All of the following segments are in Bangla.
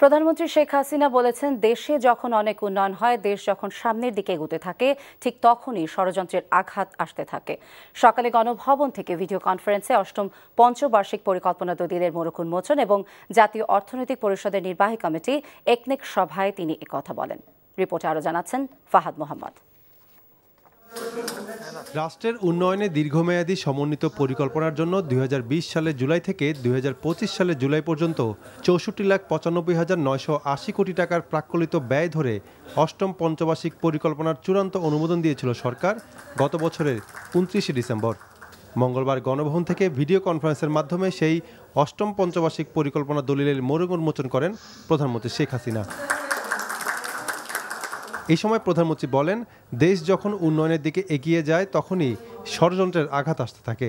প্রধানমন্ত্রী শেখ হাসিনা বলেছেন দেশে যখন অনেক উন্নয়ন হয় দেশ যখন সামনের দিকে এগুতে থাকে ঠিক তখনই ষড়যন্ত্রের আঘাত আসতে থাকে সকালে গণভবন থেকে ভিডিও কনফারেন্সে অষ্টম পঞ্চবার্ষিক পরিকল্পনা দলিলের মোরক উন্মোচন এবং জাতীয় অর্থনৈতিক পরিষদের নির্বাহী কমিটি একনেক সভায় তিনি একথা বলেন রিপোর্টে আরও জানাচ্ছেন ফাহাদ মোহাম্মদ রাষ্ট্রের উন্নয়নে দীর্ঘমেয়াদী সমন্বিত পরিকল্পনার জন্য দুই সালে জুলাই থেকে দুই সালে জুলাই পর্যন্ত চৌষট্টি লাখ পঁচানব্বই হাজার নয়শো আশি কোটি টাকার প্রাকলিত ব্যয় ধরে অষ্টম পঞ্চবার্ষিক পরিকল্পনার চূড়ান্ত অনুমোদন দিয়েছিল সরকার গত বছরের উনত্রিশে ডিসেম্বর মঙ্গলবার গণভবন থেকে ভিডিও কনফারেন্সের মাধ্যমে সেই অষ্টম পঞ্চবার্ষিক পরিকল্পনা দলিলের মোড়ক উন্মোচন করেন প্রধানমন্ত্রী শেখ হাসিনা এই সময় প্রধানমন্ত্রী বলেন দেশ যখন উন্নয়নের দিকে এগিয়ে যায় তখনই ষড়যন্ত্রের আঘাত আসতে থাকে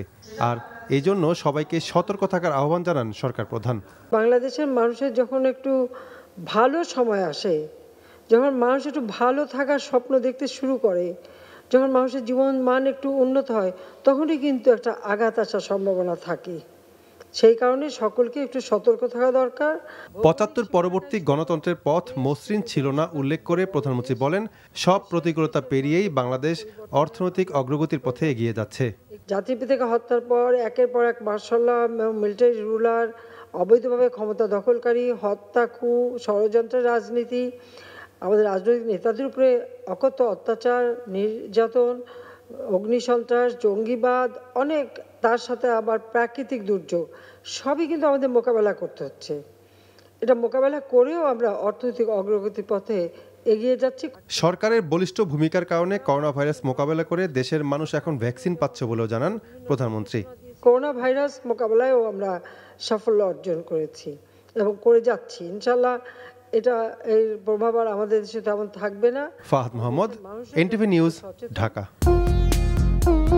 আর এই জন্য সবাইকে সতর্ক থাকার আহ্বান জানান সরকার প্রধান বাংলাদেশের মানুষের যখন একটু ভালো সময় আসে যখন মানুষ একটু ভালো থাকার স্বপ্ন দেখতে শুরু করে যখন মানুষের জীবন মান একটু উন্নত হয় তখনই কিন্তু একটা আঘাত আসার সম্ভাবনা থাকে সেই কারণে সকলকে একটু সতর্ক থাকা দরকার পঁচাত্তর পরবর্তী গণতন্ত্রের পথ মসৃণ ছিল না উল্লেখ করে প্রধানমন্ত্রী বলেন সব প্রতিকূলতা পেরিয়েই বাংলাদেশ অর্থনৈতিক অগ্রগতির পথে এগিয়ে যাচ্ছে জাতিপিতাকে হত্যার পর একের পর এক মার্শাল্লাহ মিলিটারি রুলার অবৈধভাবে ক্ষমতা দখলকারী হত্যা কু ষড়যন্ত্রের রাজনীতি আমাদের রাজনৈতিক নেতাদের উপরে অকথ্য অত্যাচার নির্যাতন অগ্নিসন্ত্রাস জঙ্গিবাদ অনেক তার সাথে আবার প্রাকৃতিক দুর্যোগ সবই কিন্তু আমাদের মোকাবেলা করতে হচ্ছে এটা মোকাবেলা করেও আমরা অর্থনৈতিক অগ্রগতির পথে এগিয়ে যাচ্ছি সরকারের বলিষ্ঠ ভূমিকার কারণে করোনা ভাইরাস মোকাবেলা করে দেশের মানুষ এখন ভ্যাকসিন পাচ্ছে বলেও জানান প্রধানমন্ত্রী করোনা ভাইরাস মোকাবেলায়ও আমরা সাফল্য অর্জন করেছি এবং করে যাচ্ছি ইনশাল্লাহ এটা এর প্রভাব আর আমাদের দেশে তেমন থাকবে না ফাহাদ মোহাম্মদ এনটিভি নিউজ ঢাকা